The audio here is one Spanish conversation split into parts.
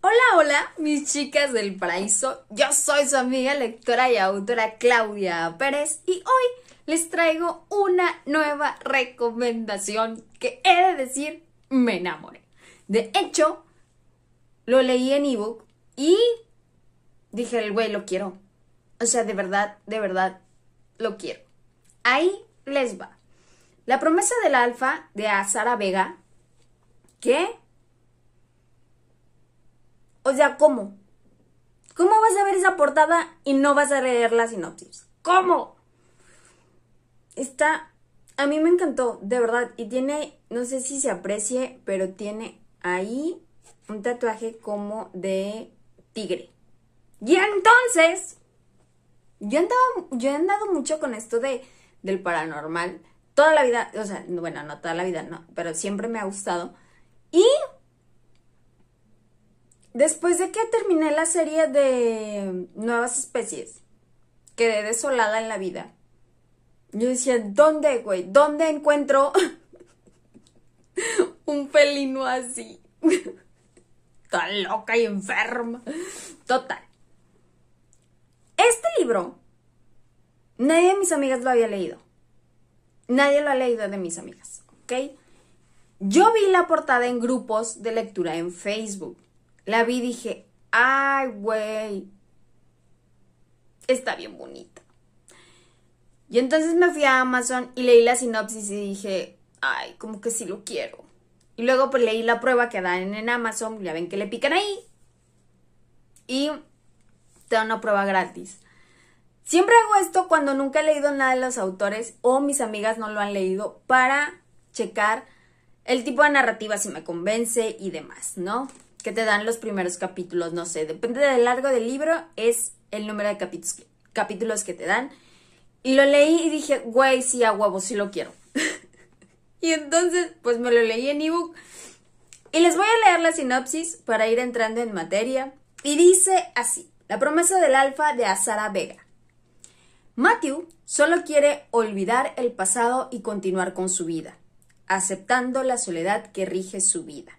Hola, hola, mis chicas del paraíso. Yo soy su amiga lectora y autora Claudia Pérez y hoy les traigo una nueva recomendación que he de decir me enamoré. De hecho, lo leí en ebook y dije, el güey, lo quiero. O sea, de verdad, de verdad, lo quiero. Ahí les va. La promesa del alfa de Azara Vega, que o sea, ¿cómo? ¿Cómo vas a ver esa portada y no vas a leer la sinopsis? ¿Cómo? Está, a mí me encantó, de verdad, y tiene, no sé si se aprecie, pero tiene ahí un tatuaje como de tigre. Y entonces, yo he andado, yo he andado mucho con esto de, del paranormal. Toda la vida, o sea, bueno, no toda la vida, no, pero siempre me ha gustado. Y Después de que terminé la serie de Nuevas Especies, quedé desolada en la vida. Yo decía, ¿dónde, güey? ¿Dónde encuentro un felino así? Tan loca y enferma. Total. Este libro, nadie de mis amigas lo había leído. Nadie lo ha leído de mis amigas, ¿ok? Yo vi la portada en grupos de lectura en Facebook la vi y dije, ay, güey, está bien bonita. Y entonces me fui a Amazon y leí la sinopsis y dije, ay, como que sí lo quiero. Y luego pues leí la prueba que dan en Amazon, ya ven que le pican ahí. Y te dan una prueba gratis. Siempre hago esto cuando nunca he leído nada de los autores o mis amigas no lo han leído para checar el tipo de narrativa si me convence y demás, ¿no? que te dan los primeros capítulos, no sé, depende del largo del libro, es el número de capítulos, capítulos que te dan. Y lo leí y dije, güey, sí, a huevo, sí lo quiero. y entonces, pues me lo leí en ebook. Y les voy a leer la sinopsis para ir entrando en materia. Y dice así, la promesa del alfa de Azara Vega. Matthew solo quiere olvidar el pasado y continuar con su vida, aceptando la soledad que rige su vida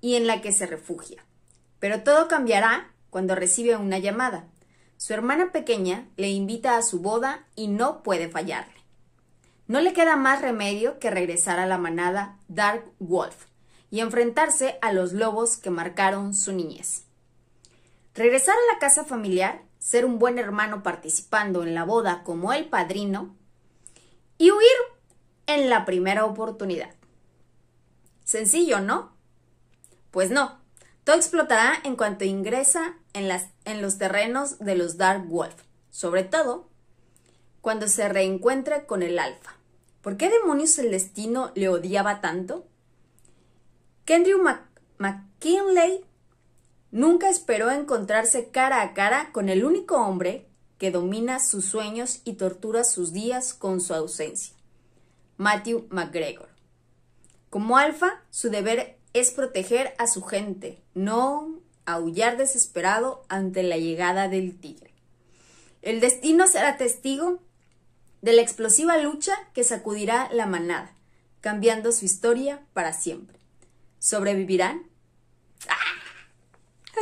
y en la que se refugia. Pero todo cambiará cuando recibe una llamada. Su hermana pequeña le invita a su boda y no puede fallarle. No le queda más remedio que regresar a la manada Dark Wolf y enfrentarse a los lobos que marcaron su niñez. Regresar a la casa familiar, ser un buen hermano participando en la boda como el padrino y huir en la primera oportunidad. Sencillo, ¿no? Pues no, todo explotará en cuanto ingresa en, los terrenos de los Dark Wolf, sobre todo cuando se reencuentra con el Alfa. ¿Por qué demonios el destino le odiaba tanto? Kendrew McKinley nunca esperó encontrarse cara a cara con el único hombre que domina sus sueños y tortura sus días con su ausencia, Matthew McGregor. Como alfa, su deber es proteger a su gente, no aullar desesperado ante la llegada del tigre. El destino será testigo de la explosiva lucha que sacudirá la manada, cambiando su historia para siempre. ¿Sobrevivirán? ¡Ah!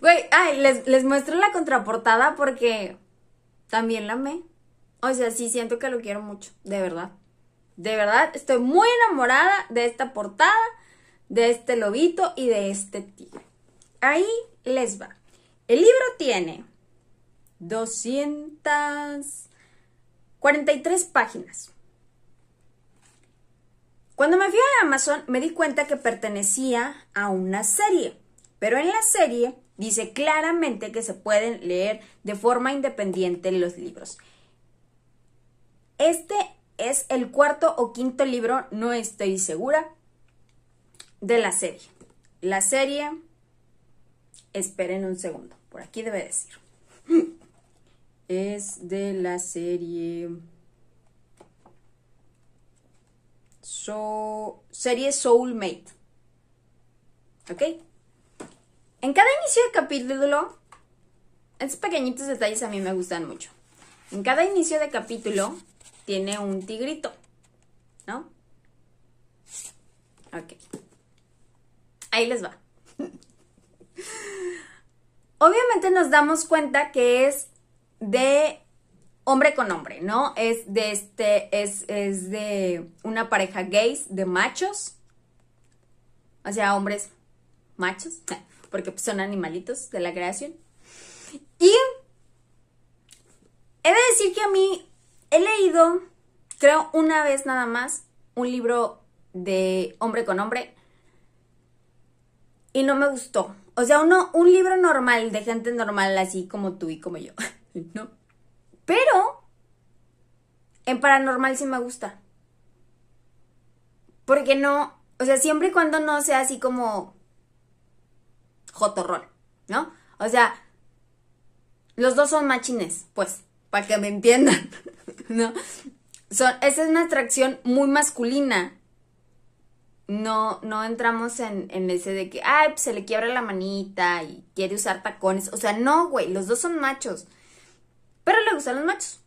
Güey, ay, les, les muestro la contraportada porque también la amé. O sea, sí siento que lo quiero mucho, de verdad. De verdad, estoy muy enamorada de esta portada de este lobito y de este tigre. Ahí les va. El libro tiene 243 páginas. Cuando me fui a Amazon me di cuenta que pertenecía a una serie, pero en la serie dice claramente que se pueden leer de forma independiente los libros. Este es el cuarto o quinto libro, no estoy segura, de la serie. La serie, esperen un segundo, por aquí debe decir. Es de la serie... So, serie Soulmate. ¿Ok? En cada inicio de capítulo, esos pequeñitos detalles a mí me gustan mucho. En cada inicio de capítulo tiene un tigrito, ¿no? Ok ahí les va. Obviamente nos damos cuenta que es de hombre con hombre, ¿no? Es de este, es, de una pareja gays de machos. O sea, hombres machos, porque pues son animalitos de la creación. Y he de decir que a mí he leído, creo una vez nada más, un libro de hombre con hombre y no me gustó. O sea, uno, un libro normal de gente normal, así como tú y como yo. no. Pero en paranormal sí me gusta. Porque no, o sea, siempre y cuando no sea así como jotorrón, ¿no? O sea, los dos son machines, pues, para que me entiendan, ¿no? Son, esa es una atracción muy masculina no, entramos en, en ese de que, ay, pues se le quiebra la manita y quiere usar tacones. O sea, no, güey, los dos son machos. Pero le gustan los machos.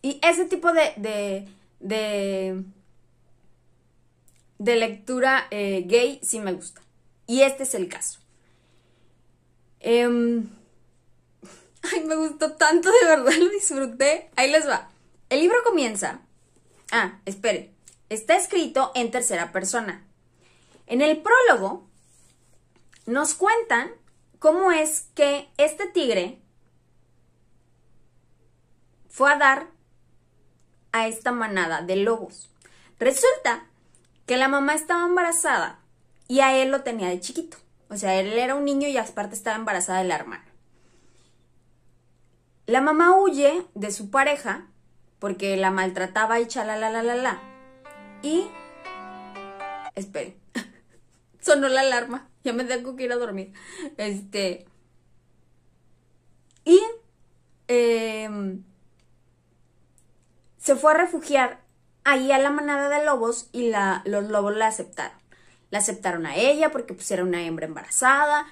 Y ese tipo de, de, de, de lectura eh, gay sí me gusta. Y este es el caso. Em, ay, me gustó tanto, de verdad, lo disfruté. Ahí les va. El libro comienza. Ah, espere Está escrito en tercera persona. En el prólogo nos cuentan cómo es que este tigre fue a dar a esta manada de lobos. Resulta que la mamá estaba embarazada y a él lo tenía de chiquito. O sea, él era un niño y aparte estaba embarazada de la hermana. La mamá huye de su pareja porque la maltrataba y chalalalalala. la la la. Y... Esperen. Sonó la alarma. Ya me tengo que ir a dormir. Este... Y... Em, se fue a refugiar ahí a la manada de lobos y los lobos la aceptaron. La aceptaron a ella porque pues era una hembra embarazada.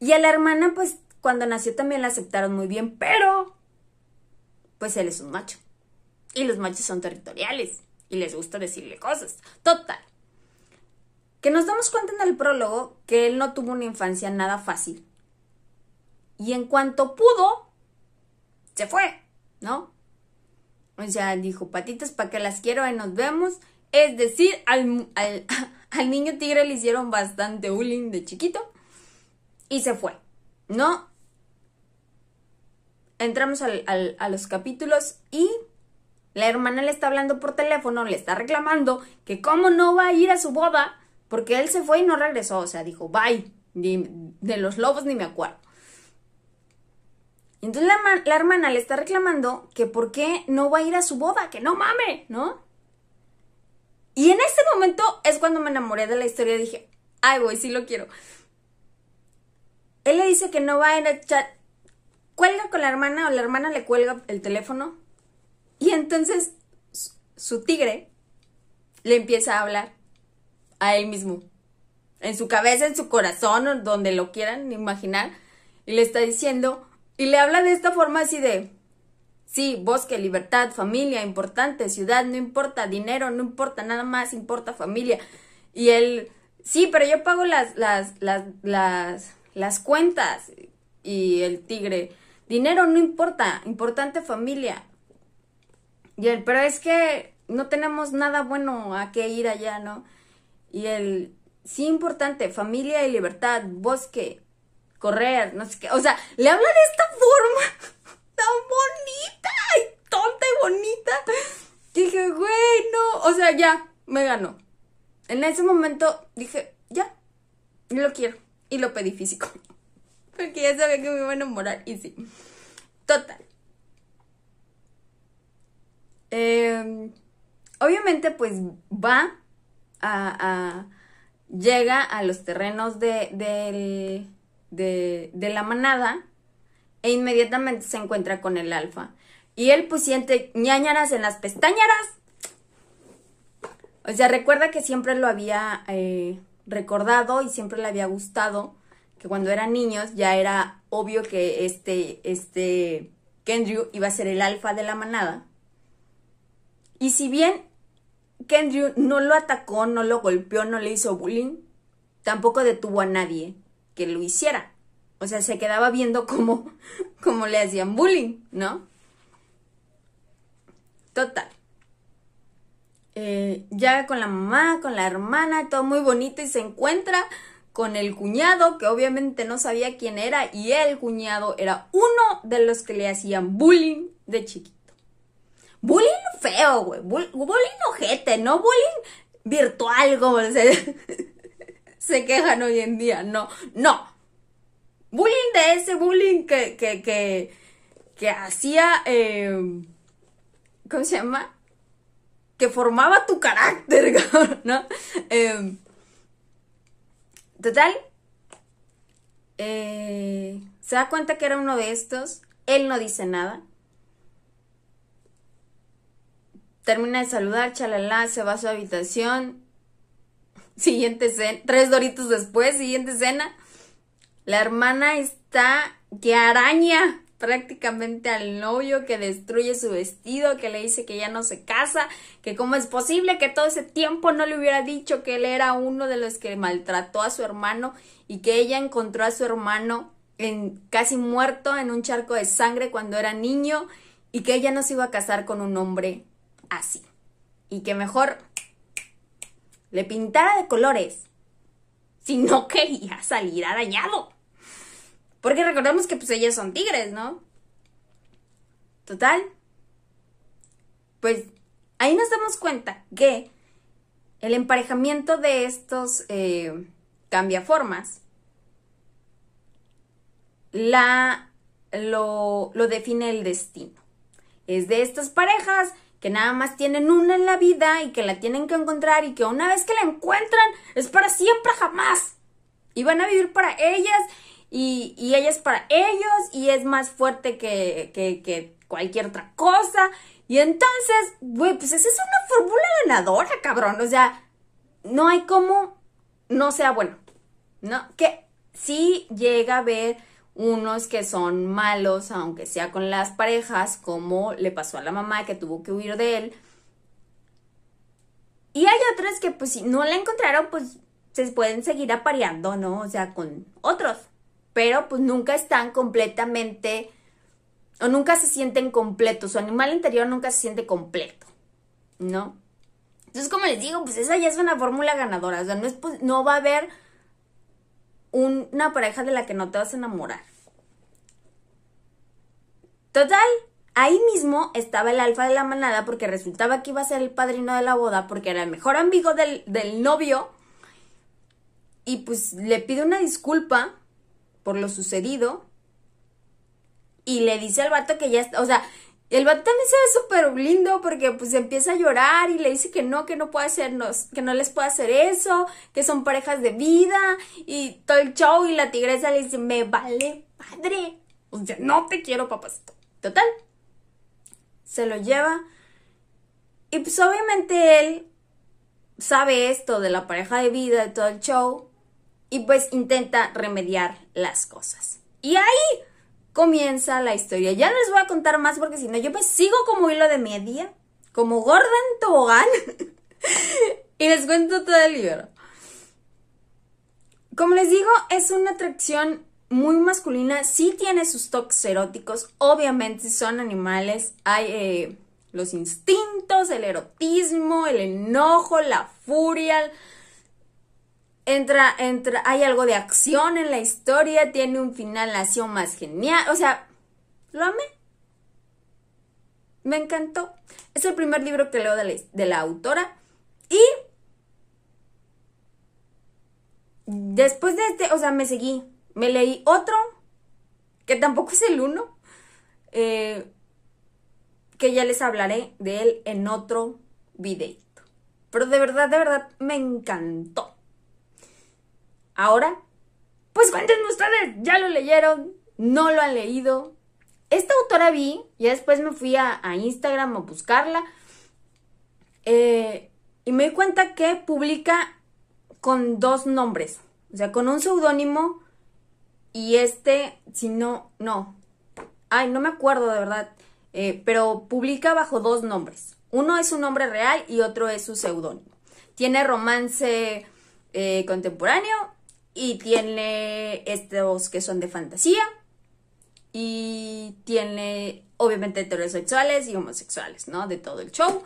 Y a la hermana pues cuando nació también la aceptaron muy bien, pero pues él es un macho. Y los machos son territoriales y les gusta decirle cosas. Total. Que nos damos cuenta en el prólogo que él no tuvo una infancia nada fácil. Y en cuanto pudo, se fue, ¿no? O sea, dijo, patitas, ¿para que las quiero? Ahí nos vemos. Es decir, al, niño tigre le hicieron bastante bullying de chiquito y se fue, ¿no? Entramos a los capítulos y la hermana le está hablando por teléfono, le está reclamando que cómo no va a ir a su boda porque él se fue y no regresó. O sea, dijo, bye, de los lobos ni me acuerdo. Entonces la, hermana le está reclamando que por qué no va a ir a su boda, que no mame, ¿no? Y en ese momento es cuando me enamoré de la historia y dije, ay, voy, sí lo quiero. Él le dice que no va a ir a chat. Cuelga con la hermana o la hermana le cuelga el teléfono y entonces su tigre le empieza a hablar a él mismo. En su cabeza, en su corazón, donde lo quieran imaginar. Y le está diciendo, y le habla de esta forma así de, sí, bosque, libertad, familia, importante, ciudad, no importa, dinero, no importa, nada más importa familia. Y él, sí, pero yo pago las, las, las cuentas. Y el tigre, dinero no importa, importante familia. Y él, pero es que no tenemos nada bueno a qué ir allá, ¿no? Y él, sí, importante, familia y libertad, bosque, correr, no sé qué. O sea, le habla de esta forma tan bonita y tonta y bonita. dije, güey, no. O sea, ya, me ganó. En ese momento dije, ya, lo quiero. Y lo pedí físico. Porque ya sabía que me iba a enamorar. Y sí. Total. Em, obviamente, pues va a, llega a los terrenos de, de, la manada e inmediatamente se encuentra con el alfa. Y él pues siente ñañaras en las pestañaras. O sea, recuerda que siempre lo había eh, recordado y siempre le había gustado que cuando eran niños ya era obvio que este, este Kendrew iba a ser el alfa de la manada. Y si bien Kendrew no lo atacó, no lo golpeó, no le hizo bullying, tampoco detuvo a nadie que lo hiciera. O sea, se quedaba viendo cómo, cómo le hacían bullying, ¿no? Total. Eh, ya con la mamá, con la hermana, todo muy bonito y se encuentra con el cuñado, que obviamente no sabía quién era, y el cuñado era uno de los que le hacían bullying de chiquito. Bullying bullying ojete, no bullying virtual como se, se quejan hoy en día. No, no. Bullying de ese bullying que, que, hacía, em, ¿cómo se llama? Que formaba tu carácter, ¿no? Em, total, eh, se da cuenta que era uno de estos, él no dice nada, Termina de saludar, chalala, se va a su habitación. Siguiente cena, tres doritos después, siguiente cena. La hermana está que araña prácticamente al novio, que destruye su vestido, que le dice que ya no se casa, que cómo es posible que todo ese tiempo no le hubiera dicho que él era uno de los que maltrató a su hermano y que ella encontró a su hermano en, casi muerto en un charco de sangre cuando era niño y que ella no se iba a casar con un hombre así. Y que mejor le pintara de colores si no quería salir arañado. Porque recordemos que pues ellos son tigres, ¿no? Total. Pues ahí nos damos cuenta que el emparejamiento de estos eh, Cambia formas... la, lo, lo define el destino. Es de estas parejas que nada más tienen una en la vida y que la tienen que encontrar y que una vez que la encuentran es para siempre jamás. Y van a vivir para ellas y, y ellas para ellos y es más fuerte que, que, cualquier otra cosa. Y entonces, pues esa es una fórmula ganadora, cabrón. O sea, no hay como no sea bueno. No, que si llega a ver unos que son malos, aunque sea con las parejas, como le pasó a la mamá que tuvo que huir de él. Y hay otros que pues si no la encontraron, pues se pueden seguir apareando, ¿no? O sea, con otros. Pero pues nunca están completamente o nunca se sienten completos. Su animal interior nunca se siente completo, ¿no? Entonces, como les digo, pues esa ya es una fórmula ganadora. O sea, no, pues, no va a haber una pareja de la que no te vas a enamorar. Total, ahí mismo estaba el alfa de la manada porque resultaba que iba a ser el padrino de la boda porque era el mejor amigo del, del novio. Y pues le pide una disculpa por lo sucedido. Y le dice al vato que ya está, o sea, y el vato también se ve súper lindo porque pues empieza a llorar y le dice que no, que no puede hacernos, que no les puede hacer eso, que son parejas de vida y todo el show y la tigresa le dice, me vale padre, o sea, no te quiero papacito. Total, se lo lleva y pues obviamente él sabe esto de la pareja de vida, de todo el show y pues intenta remediar las cosas. Y ahí comienza la historia. Ya les voy a contar más porque si no yo me sigo como hilo de media, como Gordon Tobogán, y les cuento todo el libro. Como les digo, es una atracción muy masculina, sí tiene sus toques eróticos, obviamente son animales, hay eh, los instintos, el erotismo, el enojo, la furia, entra, entra, hay algo de acción en la historia, tiene un final acción más genial, o sea, lo amé. Me encantó. Es el primer libro que leo de la, de la autora y después de este, o sea, me seguí, me leí otro, que tampoco es el uno, eh, que ya les hablaré de él en otro videito. Pero de verdad, de verdad, me encantó. Ahora, pues cuéntenme ustedes, ya lo leyeron, no lo han leído. Esta autora vi, y después me fui a, Instagram a buscarla eh, y me di cuenta que publica con dos nombres, o sea, con un seudónimo y este, si no, no, ay, no me acuerdo de verdad, eh, pero publica bajo dos nombres. Uno es su nombre real y otro es su seudónimo. Tiene romance eh, contemporáneo y tiene estos que son de fantasía y tiene obviamente heterosexuales y homosexuales, ¿no? De todo el show.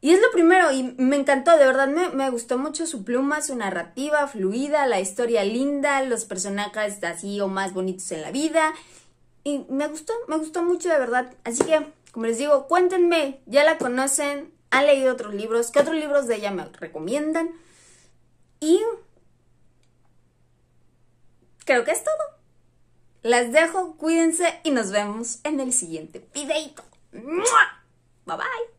Y es lo primero, y me encantó, de verdad me, gustó mucho su pluma, su narrativa fluida, la historia linda, los personajes así o más bonitos en la vida. Y me gustó, me gustó mucho, de verdad. Así que, como les digo, cuéntenme, ya la conocen, han leído otros libros, ¿qué otros libros de ella me recomiendan? Y creo que es todo. Las dejo, cuídense y nos vemos en el siguiente videito. Bye bye.